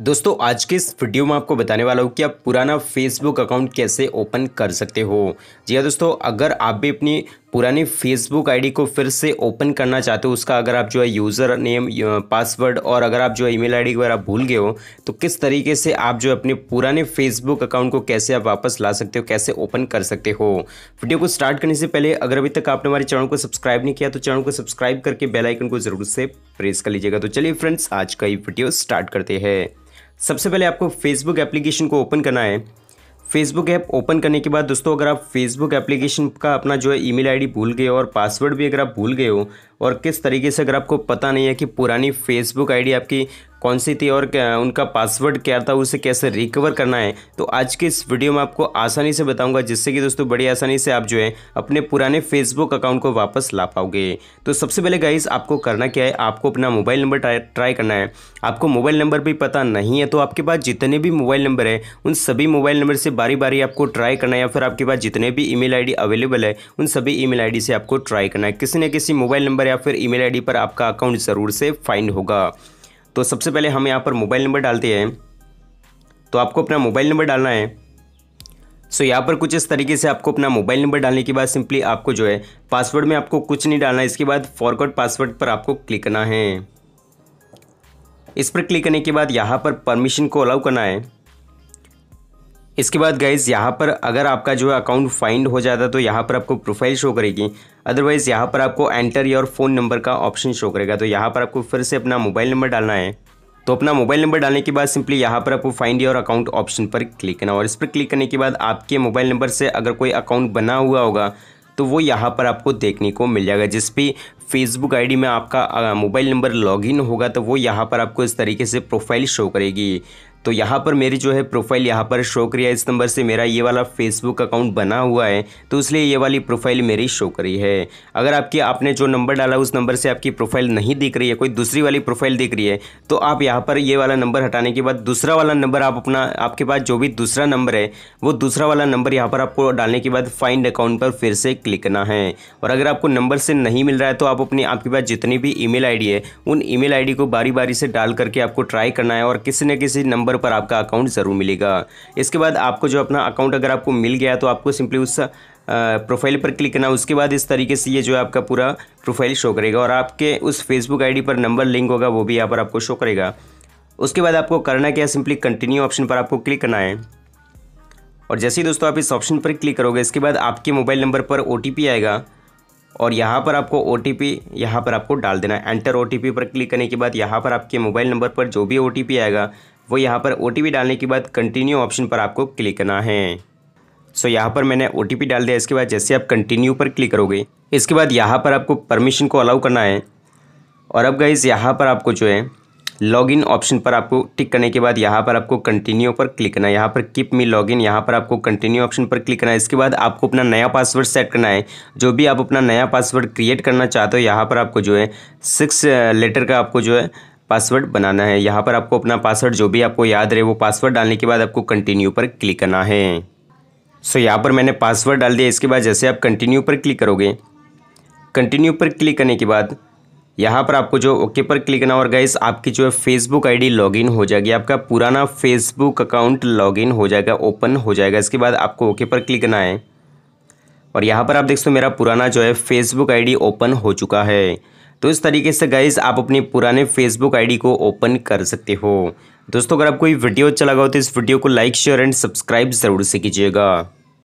दोस्तों आज के इस वीडियो में आपको बताने वाला हूँ कि आप पुराना फेसबुक अकाउंट कैसे ओपन कर सकते हो जी हाँ दोस्तों अगर आप भी अपनी पुरानी फेसबुक आईडी को फिर से ओपन करना चाहते हो उसका अगर आप जो है यूज़र नेम पासवर्ड और अगर आप जो है ईमेल आईडी वगैरह भूल गए हो तो किस तरीके से आप जो अपने पुराने फेसबुक अकाउंट को कैसे आप वापस ला सकते हो कैसे ओपन कर सकते हो वीडियो को स्टार्ट करने से पहले अगर अभी तक आपने हमारे चैनल को सब्सक्राइब नहीं किया तो चैनल को सब्सक्राइब करके बेलाइकन को जरूर से प्रेस कर लीजिएगा तो चलिए फ्रेंड्स आज का ये वीडियो स्टार्ट करते हैं सबसे पहले आपको फेसबुक एप्लीकेशन को ओपन करना है फेसबुक ऐप ओपन करने के बाद दोस्तों अगर आप फेसबुक एप्लीकेशन का अपना जो है ईमेल आईडी भूल गए हो और पासवर्ड भी अगर आप भूल गए हो और किस तरीके से अगर आपको पता नहीं है कि पुरानी फेसबुक आईडी आपकी कौन सी थी और क्या, उनका पासवर्ड क्या था उसे कैसे रिकवर करना है तो आज के इस वीडियो में आपको आसानी से बताऊंगा जिससे कि दोस्तों बड़ी आसानी से आप जो है अपने पुराने फेसबुक अकाउंट को वापस ला पाओगे तो सबसे पहले गाइस आपको करना क्या है आपको अपना मोबाइल नंबर ट्राई करना है आपको मोबाइल नंबर भी पता नहीं है तो आपके पास जितने भी मोबाइल नंबर है उन सभी मोबाइल नंबर से बारी बारी आपको ट्राई करना है या फिर आपके पास जितने भी ई मेल अवेलेबल है उन सभी ई मेल से आपको ट्राई करना है किसी न किसी मोबाइल नंबर या फिर ई मेल पर आपका अकाउंट ज़रूर से फाइंड होगा तो सबसे पहले हम यहाँ पर मोबाइल नंबर डालते हैं तो आपको अपना मोबाइल नंबर डालना है सो so, यहाँ पर कुछ इस तरीके से आपको अपना मोबाइल नंबर डालने के बाद सिंपली आपको जो है पासवर्ड में आपको कुछ नहीं डालना है इसके बाद फॉरवर्ड पासवर्ड पर आपको क्लिक करना है इस पर क्लिक करने के बाद यहाँ पर परमिशन को अलाउ करना है इसके बाद गाइज़ यहाँ पर अगर आपका जो है अकाउंट फाइंड हो जाता तो यहाँ पर आपको प्रोफाइल शो करेगी अदरवाइज़ यहाँ पर आपको एंटर योर फ़ोन नंबर का ऑप्शन शो करेगा तो यहाँ पर आपको फिर से अपना मोबाइल नंबर डालना है तो अपना मोबाइल नंबर डालने के बाद सिंपली यहाँ पर आपको फाइंड योर अकाउंट ऑप्शन पर क्लिक करना और इस पर क्लिक करने के बाद आपके मोबाइल नंबर से अगर कोई अकाउंट बना हुआ होगा तो वो यहाँ पर आपको देखने को मिल जाएगा जिस भी फेसबुक आईडी में आपका मोबाइल नंबर लॉगिन होगा तो वो यहाँ पर आपको इस तरीके से प्रोफाइल शो करेगी तो यहाँ पर मेरी जो है प्रोफाइल यहाँ पर शो करी है इस नंबर से मेरा ये वाला फेसबुक अकाउंट बना हुआ है तो इसलिए ये वाली प्रोफाइल मेरी शो करी है अगर आपकी आपने जो नंबर डाला उस नंबर से आपकी प्रोफाइल नहीं दिख रही है कोई दूसरी वाली प्रोफाइल दिख रही है तो आप यहाँ पर ये वाला नंबर हटाने के बाद दूसरा वाला नंबर आप अपना आपके पास जो भी दूसरा नंबर है वो दूसरा वाला नंबर यहाँ पर आपको डालने के बाद फाइंड अकाउंट पर फिर से क्लिक करना है और अगर आपको नंबर से नहीं मिल रहा है तो आप अपने आपके पास जितनी भी ई मेल है उन ई मेल को बारी बारी से डाल करके आपको ट्राई करना है और किसी न किसी नंबर नंबर पर आपका अकाउंट ज़रूर मिलेगा इसके बाद आपको जो अपना अकाउंट अगर आपको मिल गया तो आपको सिंपली उस प्रोफाइल पर क्लिक करना उसके बाद इस तरीके से ये जो है आपका पूरा प्रोफाइल शो करेगा और आपके उस फेसबुक आईडी पर नंबर लिंक होगा वो भी यहाँ पर आपको शो करेगा उसके बाद आपको करना क्या सिंपली कंटिन्यू ऑप्शन पर आपको क्लिक करना है और जैसे ही दोस्तों आप इस ऑप्शन पर क्लिक करोगे इसके बाद आपके मोबाइल नंबर पर ओ आएगा और यहाँ पर आपको ओ टी पी यहाँ पर आपको डाल देना है एंटर ओ पर क्लिक करने के बाद यहाँ पर आपके मोबाइल नंबर पर जो भी ओ आएगा वो यहाँ पर ओ डालने के बाद कंटिन्यू ऑप्शन पर आपको क्लिक करना है सो यहाँ पर मैंने ओ डाल दिया इसके बाद जैसे आप कंटिन्यू पर क्लिक करोगे इसके बाद यहाँ पर आपको परमिशन को अलाउ करना है और अब गाइज़ यहाँ पर आपको जो है लॉगिन ऑप्शन पर आपको टिक करने के बाद यहाँ पर आपको कंटिन्यू पर क्लिक करना है यहाँ पर किप मी लॉगिन यहाँ पर आपको कंटिन्यू ऑप्शन पर क्लिक करना है इसके बाद आपको अपना नया पासवर्ड सेट करना है जो भी आप अपना नया पासवर्ड क्रिएट करना चाहते हो यहाँ पर आपको जो है सिक्स लेटर uh, का आपको जो है पासवर्ड बनाना है यहाँ पर आपको अपना पासवर्ड जो भी आपको याद रहे वो पासवर्ड डालने के बाद आपको कंटिन्यू पर क्लिक करना है सो यहाँ पर मैंने पासवर्ड डाल दिया इसके बाद जैसे आप कंटिन्यू पर क्लिक करोगे कंटिन्यू पर क्लिक करने के बाद यहाँ पर आपको जो ओके पर क्लिक करना और गाइस आपकी जो है फेसबुक आईडी लॉगिन हो जाएगी आपका पुराना फेसबुक अकाउंट लॉगिन हो जाएगा ओपन हो जाएगा इसके बाद आपको ओके पर क्लिक करना है और यहाँ पर आप देख सकते हो मेरा पुराना जो है फेसबुक आईडी ओपन हो चुका है तो इस तरीके से गाइज आप अपने पुराने फेसबुक आईडी को ओपन कर सकते हो दोस्तों अगर आपको ये वीडियो अच्छा लगा हो तो इस वीडियो को लाइक शेयर एंड सब्सक्राइब ज़रूर से कीजिएगा